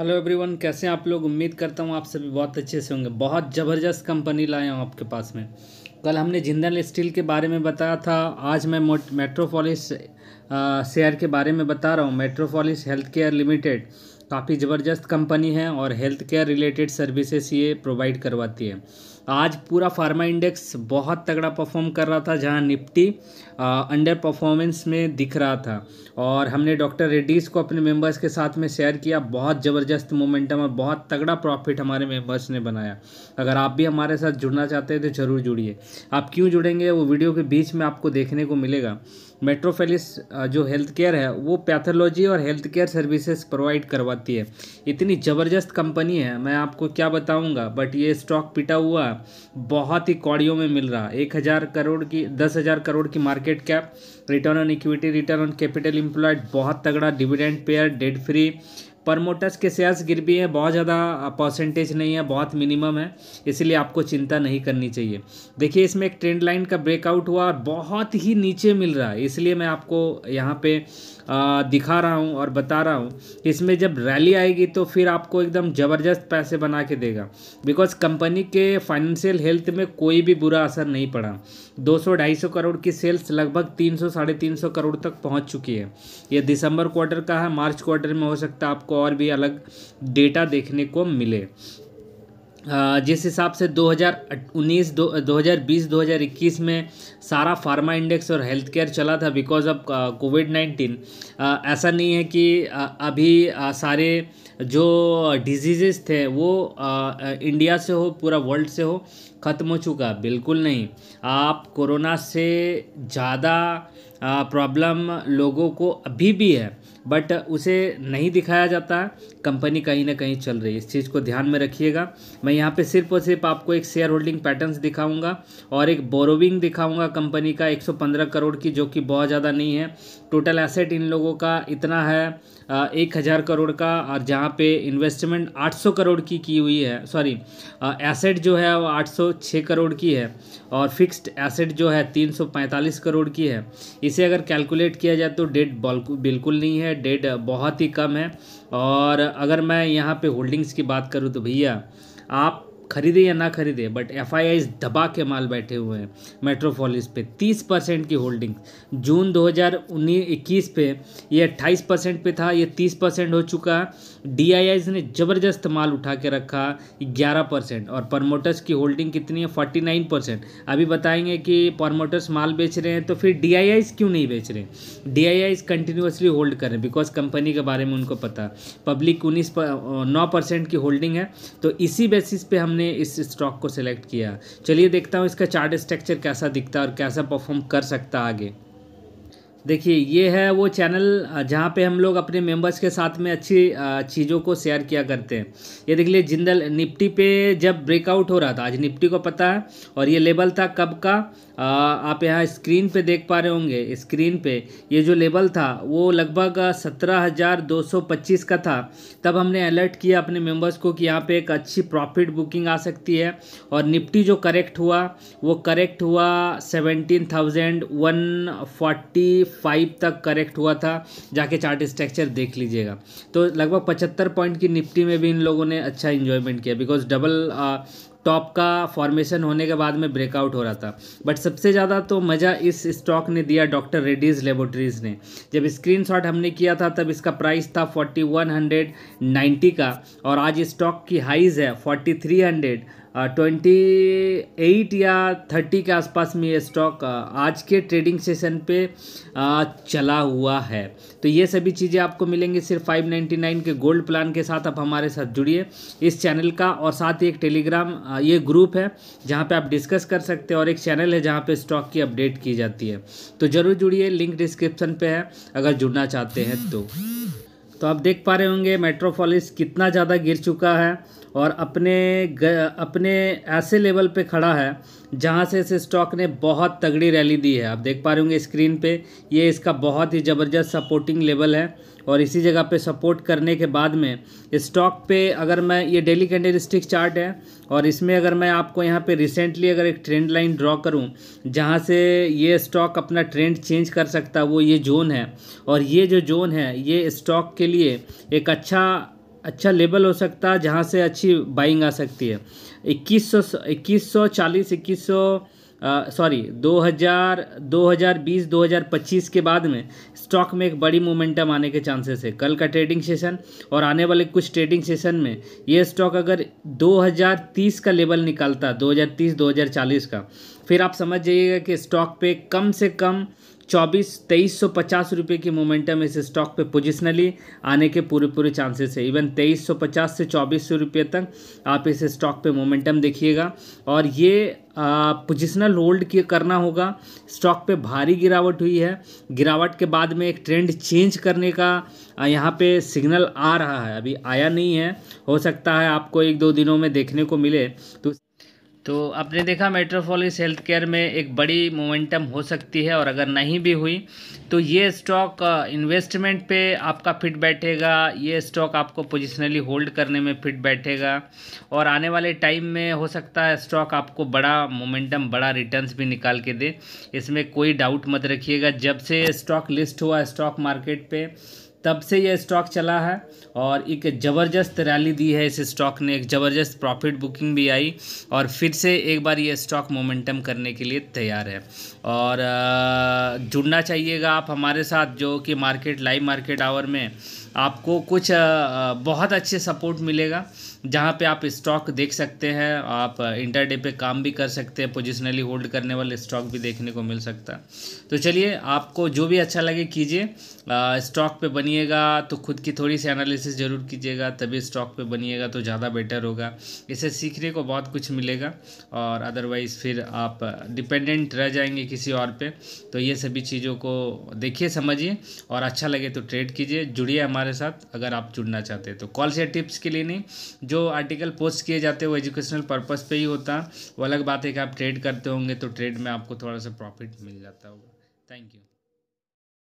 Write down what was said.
hello everyone कैसे आप लोग उम्मीद करता हूँ आप सभी बहुत अच्छे से होंगे बहुत ज़बरदस्त कंपनी लाया हूं आपके पास में कल हमने जिंदल स्टील के बारे में बताया था आज मैं मेट्रोपोलिस शेयर के बारे में बता रहा हूँ मेट्रोपोलिस हेल्थ केयर लिमिटेड काफ़ी ज़बरदस्त कंपनी है और हेल्थ केयर रिलेटेड सर्विसेस ये प्रोवाइड करवाती है आज पूरा फार्मा इंडेक्स बहुत तगड़ा परफॉर्म कर रहा था जहां निफ्टी अंडर परफॉर्मेंस में दिख रहा था और हमने डॉक्टर रेड्डीज़ को अपने मेंबर्स के साथ में शेयर किया बहुत ज़बरदस्त मोमेंटम और बहुत तगड़ा प्रॉफिट हमारे मेंबर्स ने बनाया अगर आप भी हमारे साथ जुड़ना चाहते हैं तो ज़रूर जुड़िए आप क्यों जुड़ेंगे वो वीडियो के बीच में आपको देखने को मिलेगा मेट्रोफेलिस जो हेल्थ केयर है वो पैथोलॉजी और हेल्थ केयर सर्विसेज प्रोवाइड करवाती है इतनी ज़बरदस्त कंपनी है मैं आपको क्या बताऊंगा बट ये स्टॉक पिटा हुआ बहुत ही कौड़ियों में मिल रहा एक हज़ार करोड़ की दस हज़ार करोड़ की market cap return on equity return on capital employed बहुत तगड़ा dividend payer debt free promoters के शेयर्स गिर भी हैं बहुत ज़्यादा परसेंटेज नहीं है बहुत मिनिमम है इसलिए आपको चिंता नहीं करनी चाहिए देखिए इसमें एक ट्रेंड लाइन का ब्रेकआउट हुआ और बहुत ही नीचे मिल रहा है इसलिए मैं आपको यहाँ पे दिखा रहा हूँ और बता रहा हूँ इसमें जब रैली आएगी तो फिर आपको एकदम ज़बरदस्त पैसे बना के देगा बिकॉज कंपनी के फाइनेंशियल हेल्थ में कोई भी बुरा असर नहीं पडा दो सौ करोड़ की सेल्स लगभग तीन सौ साढ़े तीन करोड़ तक पहुँच चुकी है ये दिसंबर क्वार्टर का है मार्च क्वार्टर में हो सकता है आपको और भी अलग डेटा देखने को मिले जिस हिसाब से 2019 2020 2021 में सारा फार्मा इंडेक्स और हेल्थ केयर चला था बिकॉज ऑफ कोविड नाइन्टीन ऐसा नहीं है कि अभी सारे जो डिजीज़ थे वो इंडिया से हो पूरा वर्ल्ड से हो ख़त्म हो चुका बिल्कुल नहीं आप कोरोना से ज़्यादा प्रॉब्लम लोगों को अभी भी है बट उसे नहीं दिखाया जाता है कंपनी कहीं ना कहीं चल रही है इस चीज़ को ध्यान में रखिएगा मैं यहाँ पे सिर्फ और सिर्फ आपको एक शेयर होल्डिंग पैटर्न्स दिखाऊंगा और एक बोरोविंग दिखाऊंगा कंपनी का 115 करोड़ की जो कि बहुत ज़्यादा नहीं है टोटल एसेट इन लोगों का इतना है एक हज़ार करोड़ का और जहाँ पे इन्वेस्टमेंट आठ सौ करोड़ की की हुई है सॉरी एसेट जो है वो आठ सौ छः करोड़ की है और फिक्स्ड एसेट जो है तीन सौ पैंतालीस करोड़ की है इसे अगर कैलकुलेट किया जाए तो डेट बिल्कुल नहीं है डेट बहुत ही कम है और अगर मैं यहाँ पर होल्डिंग्स की बात करूँ तो भैया आप खरीदे या ना खरीदे बट एफ दबा के माल बैठे हुए हैं मेट्रोपोलिस पे 30 परसेंट की होल्डिंग जून 2019-21 पे ये 28 परसेंट पे था ये 30 परसेंट हो चुका डी ने ज़बरदस्त माल उठा के रखा 11 परसेंट और परमोटर्स की होल्डिंग कितनी है 49 परसेंट अभी बताएंगे कि परमोटर्स माल बेच रहे हैं तो फिर डी क्यों नहीं बेच रहे हैं डी कंटिन्यूसली होल्ड कर रहे हैं बिकॉज कंपनी के बारे में उनको पता पब्लिक उन्नीस नौ परसेंट की होल्डिंग है तो इसी बेसिस पर हमने हमने इस स्टॉक को सिलेक्ट किया चलिए देखता हूँ इसका चार्ट स्ट्रक्चर कैसा दिखता है और कैसा परफॉर्म कर सकता आगे देखिए ये है वो चैनल जहाँ पे हम लोग अपने मेंबर्स के साथ में अच्छी चीज़ों को शेयर किया करते हैं ये देख लीजिए जिंदल निफ्टी पे जब ब्रेकआउट हो रहा था आज निफ्टी को पता है और ये लेवल था कब का आ, आप यहाँ स्क्रीन पे देख पा रहे होंगे स्क्रीन पे ये जो लेवल था वो लगभग सत्रह हज़ार दो सौ पच्चीस का था तब हमने अलर्ट किया अपने मेंबर्स को कि यहाँ पे एक अच्छी प्रॉफिट बुकिंग आ सकती है और निफ्टी जो करेक्ट हुआ वो करेक्ट हुआ seventeen thousand one forty five तक करेक्ट हुआ था जाके चार्ट स्ट्रक्चर देख लीजिएगा तो लगभग पचहत्तर पॉइंट की निफ्टी में भी इन लोगों ने अच्छा इन्जॉयमेंट किया बिकॉज डबल टॉप का फॉर्मेशन होने के बाद में ब्रेकआउट हो रहा था बट सबसे ज़्यादा तो मज़ा इस स्टॉक ने दिया डॉक्टर रेड्डीज़ लेबोरेटरीज़ ने जब स्क्रीनशॉट हमने किया था तब इसका प्राइस था 4190 का और आज स्टॉक की हाइज़ है 4300 ट्वेंटी एट या थर्टी के आसपास में ये स्टॉक आज के ट्रेडिंग सेशन पे चला हुआ है तो ये सभी चीज़ें आपको मिलेंगी सिर्फ फाइव नाइन्टी नाइन के गोल्ड प्लान के साथ आप हमारे साथ जुड़िए इस चैनल का और साथ ही एक टेलीग्राम ये ग्रुप है जहाँ पे आप डिस्कस कर सकते हैं और एक चैनल है जहाँ पे स्टॉक की अपडेट की जाती है तो ज़रूर जुड़िए लिंक डिस्क्रिप्शन पे है अगर जुड़ना चाहते हैं तो तो आप देख पा रहे होंगे मेट्रोपोलिस कितना ज़्यादा गिर चुका है और अपने ग, अपने ऐसे लेवल पे खड़ा है जहाँ से इस स्टॉक ने बहुत तगड़ी रैली दी है आप देख पा रहे होंगे स्क्रीन पे ये इसका बहुत ही ज़बरदस्त सपोर्टिंग लेवल है और इसी जगह पे सपोर्ट करने के बाद में स्टॉक पे अगर मैं ये डेली स्टिक चार्ट है और इसमें अगर मैं आपको यहाँ पे रिसेंटली अगर एक ट्रेंड लाइन ड्रॉ करूँ जहाँ से ये स्टॉक अपना ट्रेंड चेंज कर सकता है वो ये जोन है और ये जो जोन है ये स्टॉक के लिए एक अच्छा अच्छा लेवल हो सकता है जहाँ से अच्छी बाइंग आ सकती है इक्कीस सौ इक्कीस सौ चालीस इक्कीस सौ सॉरी 2000 2020 पच्चीस के बाद में स्टॉक में एक बड़ी मोमेंटम आने के चांसेस है कल का ट्रेडिंग सेशन और आने वाले कुछ ट्रेडिंग सेशन में ये स्टॉक अगर 2030 का लेवल निकालता 2030 2040 का फिर आप समझ जाइएगा कि स्टॉक पे कम से कम चौबीस तेईस सौ पचास रुपये की मोमेंटम इस स्टॉक पे पोजिशनली आने के पूरे पूरे चांसेस है इवन तेईस सौ पचास से चौबीस सौ रुपये तक आप इस स्टॉक पे मोमेंटम देखिएगा और ये पोजिशनल होल्ड करना होगा स्टॉक पे भारी गिरावट हुई है गिरावट के बाद में एक ट्रेंड चेंज करने का यहाँ पे सिग्नल आ रहा है अभी आया नहीं है हो सकता है आपको एक दो दिनों में देखने को मिले तो तो आपने देखा मेट्रोपोलिस हेल्थ केयर में एक बड़ी मोमेंटम हो सकती है और अगर नहीं भी हुई तो ये स्टॉक इन्वेस्टमेंट पे आपका फिट बैठेगा ये स्टॉक आपको पोजिशनली होल्ड करने में फिट बैठेगा और आने वाले टाइम में हो सकता है स्टॉक आपको बड़ा मोमेंटम बड़ा रिटर्न्स भी निकाल के दे इसमें कोई डाउट मत रखिएगा जब से स्टॉक लिस्ट हुआ स्टॉक मार्केट पर तब से यह स्टॉक चला है और एक ज़बरदस्त रैली दी है इस स्टॉक ने एक ज़बरदस्त प्रॉफिट बुकिंग भी आई और फिर से एक बार ये स्टॉक मोमेंटम करने के लिए तैयार है और जुड़ना चाहिएगा आप हमारे साथ जो कि मार्केट लाइव मार्केट आवर में आपको कुछ बहुत अच्छे सपोर्ट मिलेगा जहाँ पे आप स्टॉक देख सकते हैं आप इंटरडे पे काम भी कर सकते हैं पोजिशनली होल्ड करने वाले स्टॉक भी देखने को मिल सकता है तो चलिए आपको जो भी अच्छा लगे कीजिए स्टॉक पे बनिएगा तो खुद की थोड़ी सी एनालिसिस ज़रूर कीजिएगा तभी स्टॉक पे बनिएगा तो ज़्यादा बेटर होगा इसे सीखने को बहुत कुछ मिलेगा और अदरवाइज़ फिर आप डिपेंडेंट रह जाएंगे किसी और पर तो ये सभी चीज़ों को देखिए समझिए और अच्छा लगे तो ट्रेड कीजिए जुड़िए हमारे हमारे साथ अगर आप जुड़ना चाहते हैं तो कॉल से टिप्स के लिए नहीं जो आर्टिकल पोस्ट किए जाते हैं वो एजुकेशनल पर्पज़ पे ही होता है वो अलग बात है कि आप ट्रेड करते होंगे तो ट्रेड में आपको थोड़ा सा प्रॉफिट मिल जाता होगा थैंक यू